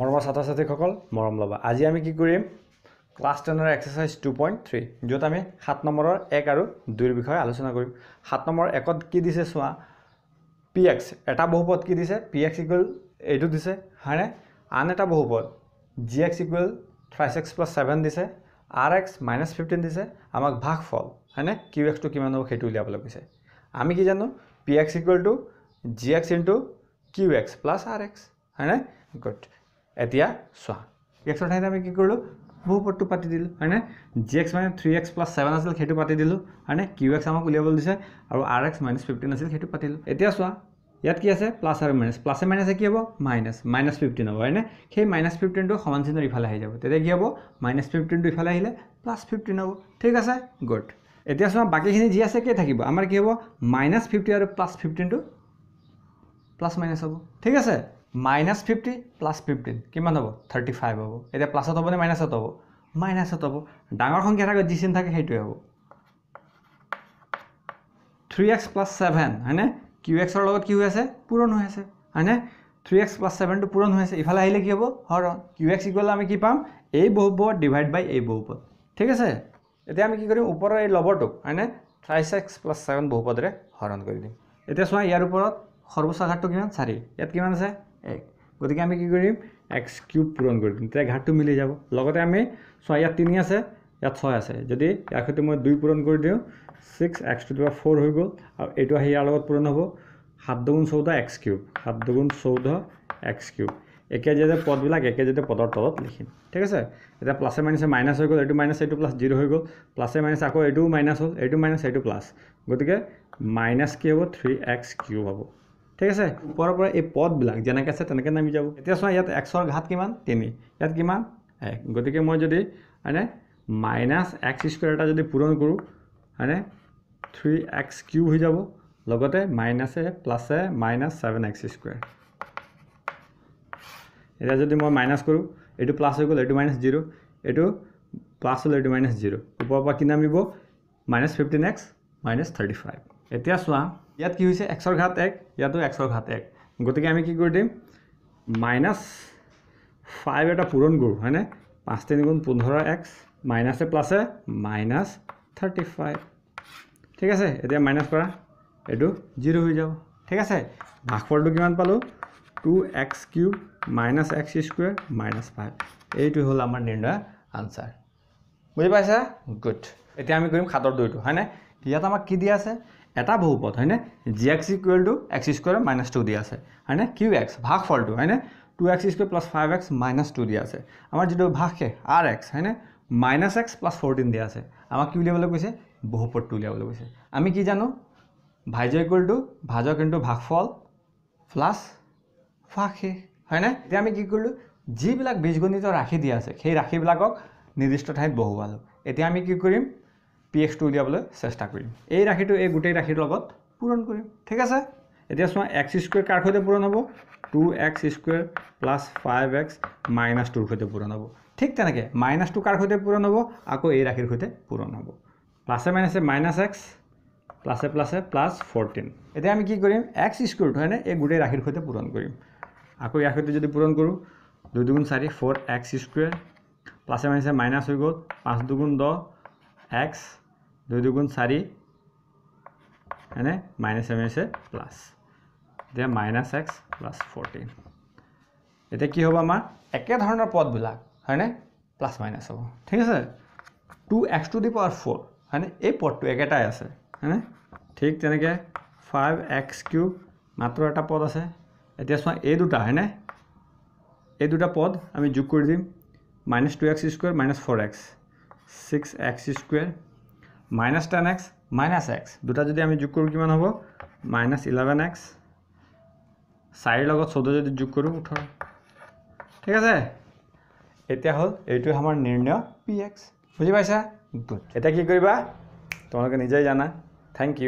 মৰমৰ ছাত্ৰ ছাত্ৰীসকল মৰম ল'বা আজি আমি কি কৰিম ক্লাছ টেনৰ এক্সাৰচাইজ টু পইণ্ট থ্ৰী য'ত আমি সাত নম্বৰৰ এক আৰু দুইৰ বিষয়ে আলোচনা কৰিম সাত নম্বৰ একত কি দিছে চোৱা পি এক্স এটা বহুপদ কি দিছে পি এক্স ইকুৱেল এইটো দিছে হয়নে আন এটা বহুপদ g x equal thrice x plus seven দিছে আৰ এক্স মাইনাছ ফিফটিন দিছে আমাক ভাগ ফল হয়নে কিউ এক্সটো কিমান হ'ব সেইটো উলিয়াবলৈ কৈছে আমি কি জানো p x equal two g x into q x plus r x হয়নে গুড এতিয়া চোৱা এক্সৰ ঠাইত আমি কি কৰিলোঁ বহুপদটো পাতি দিলোঁ হয়নে g x minus three x plus seven আছিল সেইটো পাতি দিলোঁ হয়নে কিউ এক্স আমাক উলিয়াবলৈ দিছে আৰু আৰ এক্স মাইনাছ ফিফটিন আছিল সেইটো পাতিলোঁ এতিয়া চোৱা ইয়াত কি আছে প্লাছ আৰু মাইনাছ প্লাছে মাইনাছে কি হ'ব মাইনাছ মাইনাছ ফিফটিন হ'ব হয়নে সেই মাইনাছ ফিফটিনটো সমান চিহ্নৰ ইফালে আহি যাব তেতিয়া কি হ'ব মাইনাছ ফিফটিনটো ইফালে আহিলে প্লাছ ফিফটিন হ'ব ঠিক আছে গুড এতিয়া চোৱা বাকীখিনি যি আছে কি থাকিব আমাৰ কি হ'ব মাইনাছ ফিফটিন আৰু প্লাছ ফিফটিনটো প্লাছ মাইনাছ হ'ব ঠিক আছে মাইনাছ ফিফটি প্লাছ ফিফটিন কিমান হ'ব থাৰ্টি ফাইভ হ'ব এতিয়া প্লাছত হ'বনে মাইনাছত হ'ব মাইনাছত হ'ব ডাঙৰ সংখ্যা থাকে যি চিন থাকে সেইটোৱে হ'ব থ্ৰী এক্স প্লাছ ছেভেন হয়নে কিউ এক্সৰ লগত কি হৈ আছে পূৰণ হৈ আছে হয়নে থ্ৰী এক্স প্লাছ ছেভেনটো পূৰণ হৈ আছে ইফালে আহিলে কি হ'ব হৰণ কিউ এক্স ইকুৱেল আমি কি পাম এই বহুপদ ডিভাইড বাই এই বহুপদ ঠিক আছে এতিয়া আমি কি কৰিম ওপৰৰ এই লবৰটোক হয়নে থ্ৰাইছ এক্স প্লাছ ছেভেন বহুপদৰে হৰণ কৰি দিম এতিয়া চোৱা ইয়াৰ ওপৰত সৰ্বোচ্চ আঘাতটো কিমান চাৰি ইয়াত কিমান আছে এক গতিকে আমি কি কৰিম এক্স কিউব পূৰণ কৰি দিম তেতিয়া ঘাটটো মিলি যাব লগতে আমি চোৱা ইয়াত তিনি আছে ইয়াত ছয় আছে যদি ইয়াৰ সৈতে মই দুই পূৰণ কৰি দিওঁ ছিক্স এক্স টু দিবা ফ'ৰ হৈ গ'ল আৰু এইটো আহি ইয়াৰ লগত পূৰণ হ'ব সাত দুগুণ চৌধ এক্স কিউব সাত দুগুণ চৌধ এক্স কিউব একে যে পদবিলাক একে যেতিয়া পদৰ তলত লিখিম ঠিক আছে এতিয়া প্লাছে মাইনাছে মাইনাছ হৈ গ'ল এইটো মাইনাছ এইটো প্লাছ জিৰ' হৈ গ'ল প্লাছে মাইনাছ আকৌ এইটোও মাইনাছ হ'ল এইটো মাইনাছ এইটো প্লাছ গতিকে মাইনাছ কি হ'ব থ্ৰী এক্স কিউব হ'ব ঠিক আছে ওপৰৰ পৰা এই পদবিলাক যেনেকৈ আছে তেনেকৈ নামি যাব এতিয়া চোৱা ইয়াত এক্সৰ ঘাত কিমান তিনি ইয়াত কিমান এক গতিকে মই যদি মানে মাইনাছ এক্স স্কুৱেৰ এটা যদি পূৰণ কৰোঁ মানে থ্ৰী এক্স কিউ হৈ যাব লগতে মাইনাছে প্লাছে মাইনাছ ছেভেন এক্স স্কুৱেৰ এতিয়া যদি মই মাইনাছ কৰোঁ এইটো প্লাছ হৈ গ'ল এইটো মাইনাছ জিৰ' এইটো প্লাছ হ'ল এইটো মাইনাছ জিৰ' ওপৰৰ পৰা কি নামিব minus fifteen x minus thirty five এতিয়া চোৱা ইয়াত কি হৈছে এক্সৰ ঘাত এক ইয়াতো এক্সৰ ঘাত এক গতিকে আমি কি কৰি দিম মাইনাছ ফাইভ এটা পূৰণ গুৰ হয়নে পাঁচ তিনি গুণ পোন্ধৰ এক্স মাইনাছে প্লাছে মাইনাছ থাৰ্টি ফাইভ ঠিক আছে এতিয়া মাইনাছ কৰা এইটো জিৰ' হৈ যাব ঠিক আছে ভাগফলটো কিমান পালোঁ two x cube minus x square minus five এইটো হ'ল আমাৰ নিৰ্ণয় আনচাৰ বুজি পাইছা গুড এতিয়া আমি কৰিম সাতৰ দৈটো হয়নে ইয়াত আমাক কি দিয়া আছে এটা বহুপদ হয়নে g x equal two x square minus two দিয়া আছে হয়নে কিউ এক্স ভাগ ফলটো হয়নে two x square plus five x minus two দিয়া আছে আমাৰ যিটো ভাগ শেষ আৰ এক্স হয়নে মাইনাছ এক্স প্লাছ ফৰ্টিন দিয়া আছে আমাক কি উলিয়াবলৈ কৈছে বহুপদটো উলিয়াবলৈ কৈছে আমি কি জানো ভাজ ইকুৱেল টু ভাজক ইনটু ভাগফল প্লাছ শেষ হয়নে এতিয়া আমি কি কৰিলোঁ যিবিলাক বীজগণিত ৰাশি দিয়া আছে সেই ৰাশিবিলাকক নিৰ্দিষ্ট ঠাইত বহুৱালোঁ এতিয়া আমি কি কৰিম পি এক্স টু উলিয়াবলৈ চেষ্টা কৰিম এই ৰাশিটো এই গোটেই ৰাশিৰ লগত পূৰণ কৰিম ঠিক আছে এতিয়া চোৱা এক্স স্কুৱেৰ কাৰ সৈতে পূৰণ হ'ব two x square plus five x minus টুৰ সৈতে পূৰণ হ'ব ঠিক তেনেকৈ মাইনাছ টু কাৰ সৈতে পূৰণ হ'ব আকৌ এই ৰাশিৰ সৈতে পূৰণ হ'ব প্লাছে মাইনাছে মাইনাছ এক্স প্লাছে প্লাছে প্লাছ ফৰ্টিন এতিয়া আমি কি কৰিম এক্স স্কুৱেৰটো হয়নে এই গোটেই ৰাশিৰ সৈতে পূৰণ কৰিম আকৌ ইয়াৰ সৈতে যদি পূৰণ কৰোঁ দুই দুগুণ চাৰি ফ'ৰ এক্স স্কুৱেৰ প্লাছে মাইনাছে মাইনাছ হৈ গ'ল পাঁচ দুগুণ দহ এক্স দুই দুগুণ চারি এনে মাইনাস এম এসে প্লাস এটা মাইনাস এক্স প্লাস ফোরটিন এটা কি হব আমার একে ধরনের পদবিল হয়নে প্লাস মাইনাস হব ঠিক আছে two x to the power four হয়নে এই পদটু একটাই আছে হ্যাঁ ঠিক তে ফাইভ এক্স কিউব মাত্র একটা পদ আছে এটা চাই এই দুটা হয়নে এই দুটা পদ আমি যোগ করে দিম minus two x square minus four x six x square minus ten x minus x দুটা যদি আমি যোগ কৰোঁ কিমান হ'ব মাইনাছ ইলেভেন এক্স চাৰিৰ লগত চৈধ্য যদি যোগ কৰোঁ ওঠৰ ঠিক আছে এতিয়া হ'ল এইটোৱে আমাৰ নিৰ্ণয় পি এক্স বুজি পাইছা গুড এতিয়া কি কৰিবা তোমালোকে নিজেই জানা থেংক ইউ